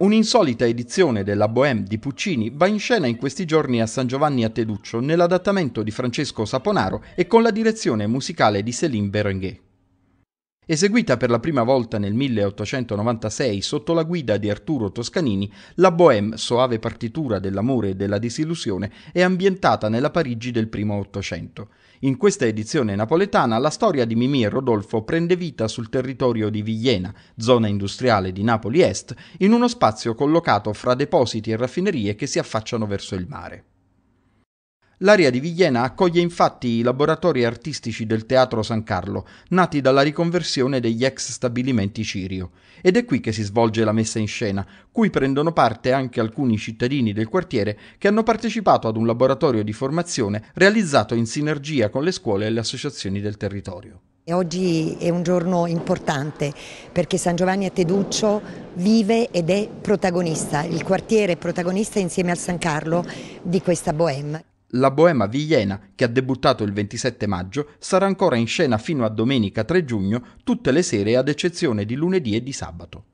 Un'insolita edizione della Bohème di Puccini va in scena in questi giorni a San Giovanni a Teduccio nell'adattamento di Francesco Saponaro e con la direzione musicale di Céline Berenguet. Eseguita per la prima volta nel 1896 sotto la guida di Arturo Toscanini, la Bohème, soave partitura dell'amore e della disillusione, è ambientata nella Parigi del primo Ottocento. In questa edizione napoletana la storia di Mimì e Rodolfo prende vita sul territorio di Vigliena, zona industriale di Napoli Est, in uno spazio collocato fra depositi e raffinerie che si affacciano verso il mare. L'area di Vigliena accoglie infatti i laboratori artistici del Teatro San Carlo, nati dalla riconversione degli ex stabilimenti Cirio. Ed è qui che si svolge la messa in scena, cui prendono parte anche alcuni cittadini del quartiere che hanno partecipato ad un laboratorio di formazione realizzato in sinergia con le scuole e le associazioni del territorio. Oggi è un giorno importante perché San Giovanni a Teduccio vive ed è protagonista, il quartiere è protagonista insieme al San Carlo di questa bohème. La Boema Viena, che ha debuttato il 27 maggio, sarà ancora in scena fino a domenica 3 giugno tutte le sere ad eccezione di lunedì e di sabato.